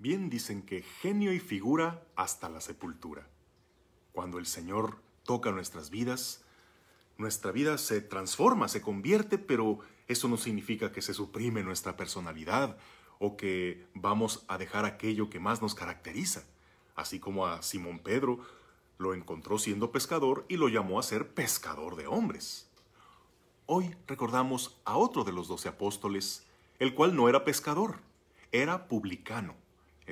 Bien dicen que genio y figura hasta la sepultura. Cuando el Señor toca nuestras vidas, nuestra vida se transforma, se convierte, pero eso no significa que se suprime nuestra personalidad o que vamos a dejar aquello que más nos caracteriza. Así como a Simón Pedro lo encontró siendo pescador y lo llamó a ser pescador de hombres. Hoy recordamos a otro de los doce apóstoles, el cual no era pescador, era publicano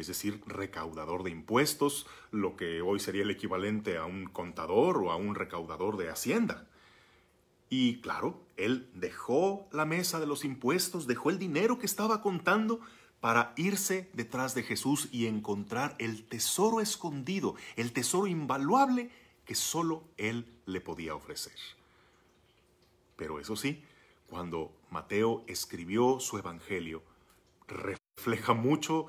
es decir, recaudador de impuestos, lo que hoy sería el equivalente a un contador o a un recaudador de hacienda. Y claro, él dejó la mesa de los impuestos, dejó el dinero que estaba contando para irse detrás de Jesús y encontrar el tesoro escondido, el tesoro invaluable que solo él le podía ofrecer. Pero eso sí, cuando Mateo escribió su evangelio, refleja mucho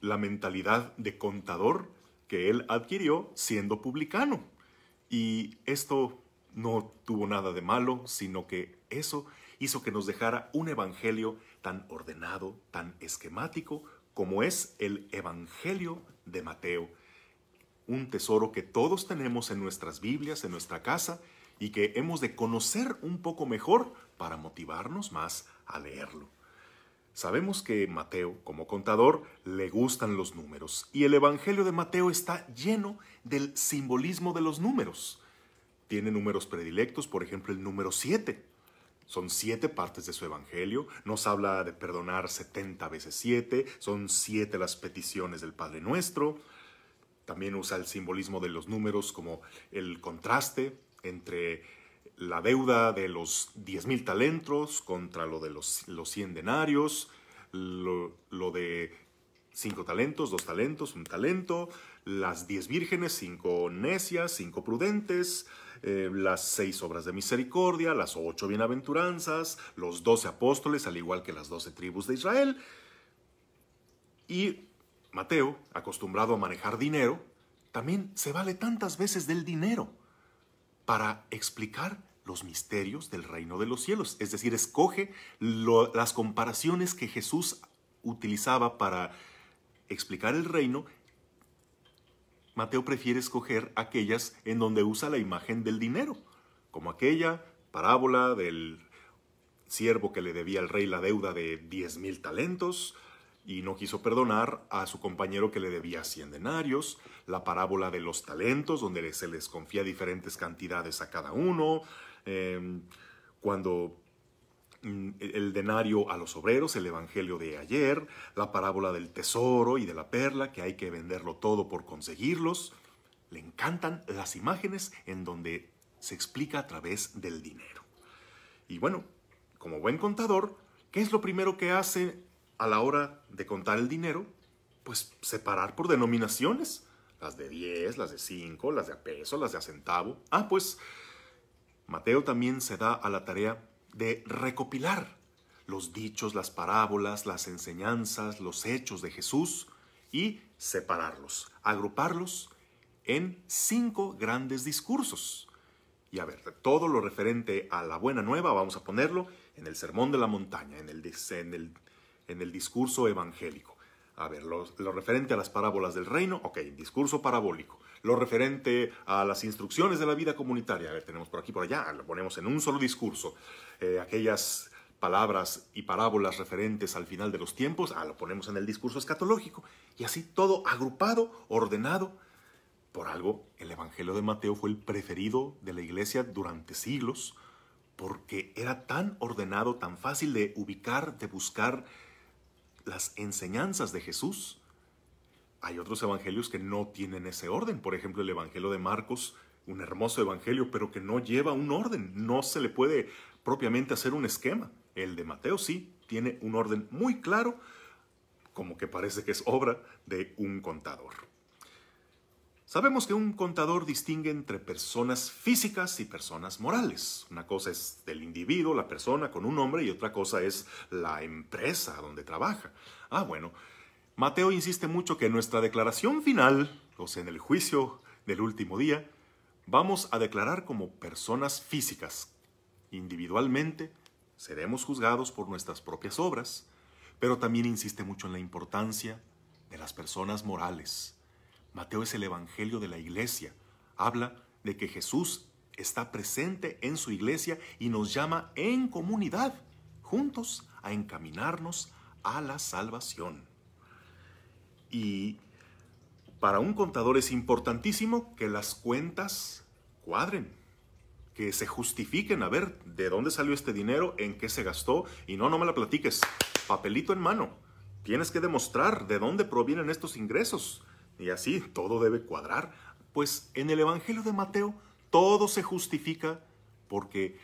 la mentalidad de contador que él adquirió siendo publicano. Y esto no tuvo nada de malo, sino que eso hizo que nos dejara un evangelio tan ordenado, tan esquemático, como es el Evangelio de Mateo. Un tesoro que todos tenemos en nuestras Biblias, en nuestra casa, y que hemos de conocer un poco mejor para motivarnos más a leerlo. Sabemos que Mateo, como contador, le gustan los números y el Evangelio de Mateo está lleno del simbolismo de los números. Tiene números predilectos, por ejemplo, el número 7. Son siete partes de su Evangelio, nos habla de perdonar 70 veces 7, son siete las peticiones del Padre Nuestro. También usa el simbolismo de los números como el contraste entre la deuda de los 10.000 talentos contra lo de los, los 100 denarios, lo, lo de 5 talentos, 2 talentos, 1 talento, las 10 vírgenes, 5 necias, 5 prudentes, eh, las 6 obras de misericordia, las 8 bienaventuranzas, los 12 apóstoles, al igual que las 12 tribus de Israel. Y Mateo, acostumbrado a manejar dinero, también se vale tantas veces del dinero para explicar los misterios del reino de los cielos. Es decir, escoge las comparaciones que Jesús utilizaba para explicar el reino. Mateo prefiere escoger aquellas en donde usa la imagen del dinero, como aquella parábola del siervo que le debía al rey la deuda de 10 mil talentos y no quiso perdonar a su compañero que le debía 100 denarios, la parábola de los talentos, donde se les confía diferentes cantidades a cada uno, Em, cuando mm, el denario a los obreros, el Evangelio de ayer, la parábola del tesoro y de la perla, que hay que venderlo todo por conseguirlos. Le encantan las imágenes en donde se explica a través del dinero. Y bueno, como buen contador, ¿qué es lo primero que hace a la hora de contar el dinero? Pues separar por denominaciones, las de 10, las de 5, las de a peso, las de a centavo. Ah, pues Mateo también se da a la tarea de recopilar los dichos, las parábolas, las enseñanzas, los hechos de Jesús y separarlos, agruparlos en cinco grandes discursos. Y a ver, todo lo referente a la buena nueva vamos a ponerlo en el Sermón de la Montaña, en el, en en el discurso evangélico. A ver, lo, lo referente a las parábolas del reino, ok, discurso parabólico lo referente a las instrucciones de la vida comunitaria. A ver, tenemos por aquí, por allá, lo ponemos en un solo discurso. Eh, aquellas palabras y parábolas referentes al final de los tiempos, ah, lo ponemos en el discurso escatológico. Y así todo agrupado, ordenado. Por algo, el Evangelio de Mateo fue el preferido de la iglesia durante siglos, porque era tan ordenado, tan fácil de ubicar, de buscar las enseñanzas de Jesús, hay otros evangelios que no tienen ese orden, por ejemplo el Evangelio de Marcos, un hermoso evangelio, pero que no lleva un orden, no se le puede propiamente hacer un esquema. El de Mateo sí tiene un orden muy claro, como que parece que es obra de un contador. Sabemos que un contador distingue entre personas físicas y personas morales. Una cosa es del individuo, la persona con un nombre, y otra cosa es la empresa donde trabaja. Ah, bueno, Mateo insiste mucho que en nuestra declaración final, o sea, en el juicio del último día, vamos a declarar como personas físicas. Individualmente seremos juzgados por nuestras propias obras, pero también insiste mucho en la importancia de las personas morales. Mateo es el Evangelio de la Iglesia. Habla de que Jesús está presente en su iglesia y nos llama en comunidad, juntos, a encaminarnos a la salvación. Y para un contador es importantísimo que las cuentas cuadren, que se justifiquen, a ver, de dónde salió este dinero, en qué se gastó, y no, no me la platiques, papelito en mano. Tienes que demostrar de dónde provienen estos ingresos. Y así todo debe cuadrar. Pues en el Evangelio de Mateo todo se justifica porque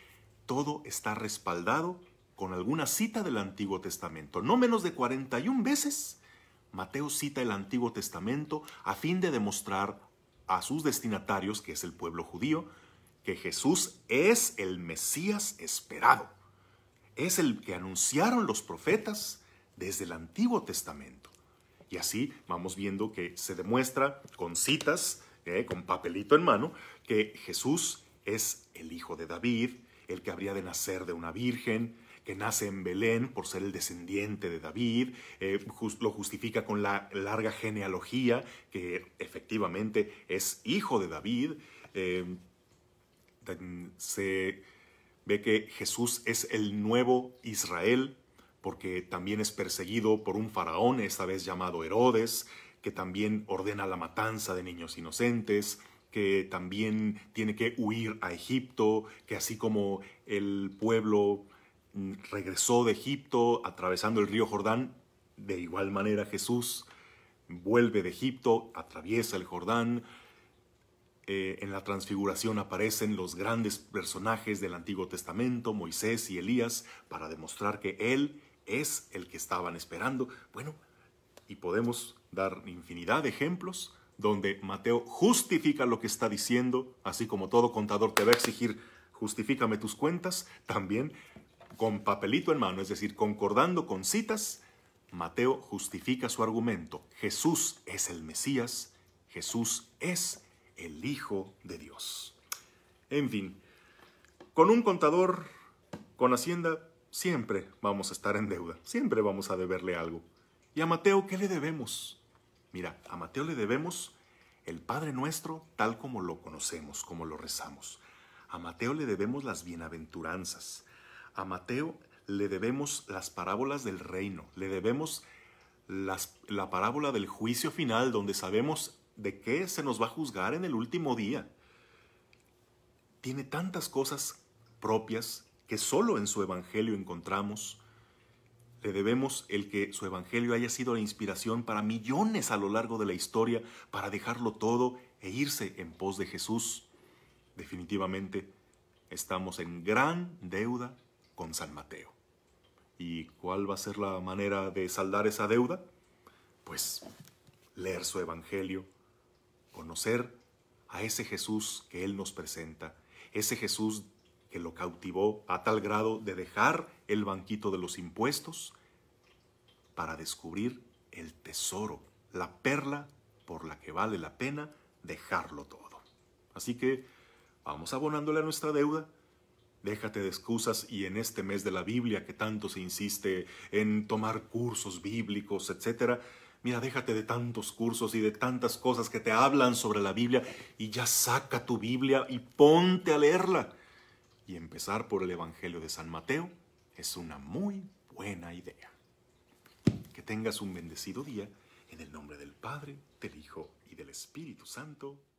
todo está respaldado con alguna cita del Antiguo Testamento. No menos de 41 veces Mateo cita el Antiguo Testamento a fin de demostrar a sus destinatarios, que es el pueblo judío, que Jesús es el Mesías esperado. Es el que anunciaron los profetas desde el Antiguo Testamento. Y así vamos viendo que se demuestra con citas, eh, con papelito en mano, que Jesús es el hijo de David, el que habría de nacer de una virgen, que nace en Belén por ser el descendiente de David, eh, lo justifica con la larga genealogía, que efectivamente es hijo de David. Eh, se ve que Jesús es el nuevo Israel, porque también es perseguido por un faraón, esta vez llamado Herodes, que también ordena la matanza de niños inocentes, que también tiene que huir a Egipto, que así como el pueblo regresó de Egipto atravesando el río Jordán. De igual manera Jesús vuelve de Egipto, atraviesa el Jordán. Eh, en la transfiguración aparecen los grandes personajes del Antiguo Testamento, Moisés y Elías, para demostrar que Él es el que estaban esperando. Bueno, y podemos dar infinidad de ejemplos donde Mateo justifica lo que está diciendo, así como todo contador te va a exigir, justifícame tus cuentas, también con papelito en mano, es decir, concordando con citas, Mateo justifica su argumento. Jesús es el Mesías, Jesús es el Hijo de Dios. En fin, con un contador, con Hacienda, siempre vamos a estar en deuda, siempre vamos a deberle algo. ¿Y a Mateo qué le debemos? Mira, a Mateo le debemos el Padre nuestro tal como lo conocemos, como lo rezamos. A Mateo le debemos las bienaventuranzas a Mateo le debemos las parábolas del reino, le debemos la parábola del juicio final, donde sabemos de qué se nos va a juzgar en el último día. Tiene tantas cosas propias que solo en su evangelio encontramos. Le debemos el que su evangelio haya sido la inspiración para millones a lo largo de la historia para dejarlo todo e irse en pos de Jesús. Definitivamente, estamos en gran deuda San Mateo. ¿Y cuál va a ser la manera de saldar esa deuda? Pues leer su Evangelio, conocer a ese Jesús que Él nos presenta, ese Jesús que lo cautivó a tal grado de dejar el banquito de los impuestos para descubrir el tesoro, la perla por la que vale la pena dejarlo todo. Así que vamos abonándole a nuestra deuda Déjate de excusas y en este mes de la Biblia que tanto se insiste en tomar cursos bíblicos, etcétera, Mira, déjate de tantos cursos y de tantas cosas que te hablan sobre la Biblia y ya saca tu Biblia y ponte a leerla. Y empezar por el Evangelio de San Mateo es una muy buena idea. Que tengas un bendecido día en el nombre del Padre, del Hijo y del Espíritu Santo.